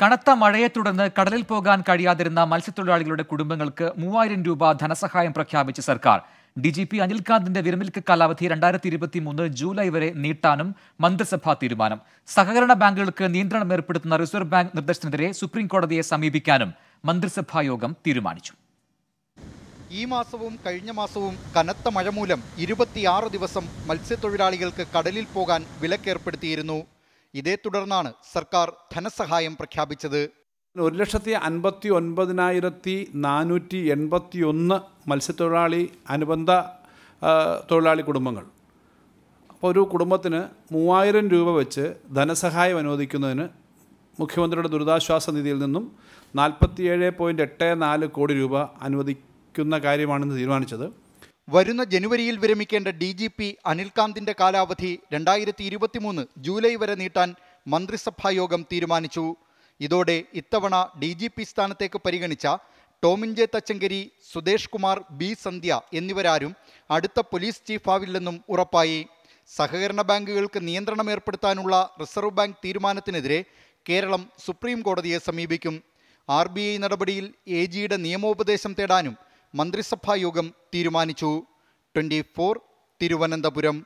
കനത്ത മഴയെ തുടർന്ന് കടലിൽ പോകാൻ കഴിയാതിരുന്ന മത്സ്യത്തൊഴിലാളികളുടെ കുടുംബങ്ങൾക്ക് മൂവായിരം രൂപ ധനസഹായം പ്രഖ്യാപിച്ച സർക്കാർ ഡി ജി പി അനിൽകാന്തിന്റെ വിരമിൽക്ക് കാലാവധി രണ്ടായിരത്തി ഇരുപത്തി മൂന്ന് ജൂലൈ വരെ നീട്ടാനും മന്ത്രിസഭാ തീരുമാനം സഹകരണ ബാങ്കുകൾക്ക് നിയന്ത്രണം ഏർപ്പെടുത്തുന്ന റിസർവ് ബാങ്ക് നിർദ്ദേശത്തിനെതിരെ സുപ്രീം കോടതിയെ സമീപിക്കാനും മന്ത്രിസഭാ യോഗം തീരുമാനിച്ചു ഈ മാസവും കഴിഞ്ഞ മാസവും കനത്ത മഴ മൂലം ഇരുപത്തിയാറ് ദിവസം മത്സ്യത്തൊഴിലാളികൾക്ക് കടലിൽ പോകാൻ വിലക്കേർപ്പെടുത്തിയിരുന്നു ഇതേ തുടർന്നാണ് സർക്കാർ ധനസഹായം പ്രഖ്യാപിച്ചത് ഒരു ലക്ഷത്തി അൻപത്തി ഒൻപതിനായിരത്തി നാനൂറ്റി എൺപത്തി ഒന്ന് മത്സ്യത്തൊഴിലാളി അനുബന്ധ തൊഴിലാളി കുടുംബങ്ങൾ അപ്പോൾ ഒരു കുടുംബത്തിന് മൂവായിരം രൂപ വെച്ച് ധനസഹായം അനുവദിക്കുന്നതിന് മുഖ്യമന്ത്രിയുടെ ദുരിതാശ്വാസ നിധിയിൽ നിന്നും നാൽപ്പത്തിയേഴ് പോയിൻറ്റ് എട്ട് നാല് കോടി രൂപ അനുവദിക്കുന്ന കാര്യമാണെന്ന് തീരുമാനിച്ചത് വരുന്ന ജനുവരിയിൽ വിരമിക്കേണ്ട ഡി ജി പി അനിൽകാന്തിന്റെ കാലാവധി രണ്ടായിരത്തി ഇരുപത്തിമൂന്ന് ജൂലൈ വരെ നീട്ടാൻ മന്ത്രിസഭായോഗം തീരുമാനിച്ചു ഇതോടെ ഇത്തവണ ഡി ജി പി സ്ഥാനത്തേക്ക് പരിഗണിച്ച ടോമിൻജെ തച്ചങ്കരി സുദേശ് കുമാർ ബി സന്ധ്യ എന്നിവരാരും അടുത്ത പോലീസ് ചീഫാവില്ലെന്നും ഉറപ്പായി സഹകരണ ബാങ്കുകൾക്ക് നിയന്ത്രണം ഏർപ്പെടുത്താനുള്ള റിസർവ് ബാങ്ക് തീരുമാനത്തിനെതിരെ കേരളം സുപ്രീം കോടതിയെ സമീപിക്കും ആർ ബി ഐ നടപടിയിൽ എ ജിയുടെ നിയമോപദേശം തേടാനും മന്ത്രിസഭാ യോഗം തീരുമാനിച്ചു ട്വൻ്റി ഫോർ തിരുവനന്തപുരം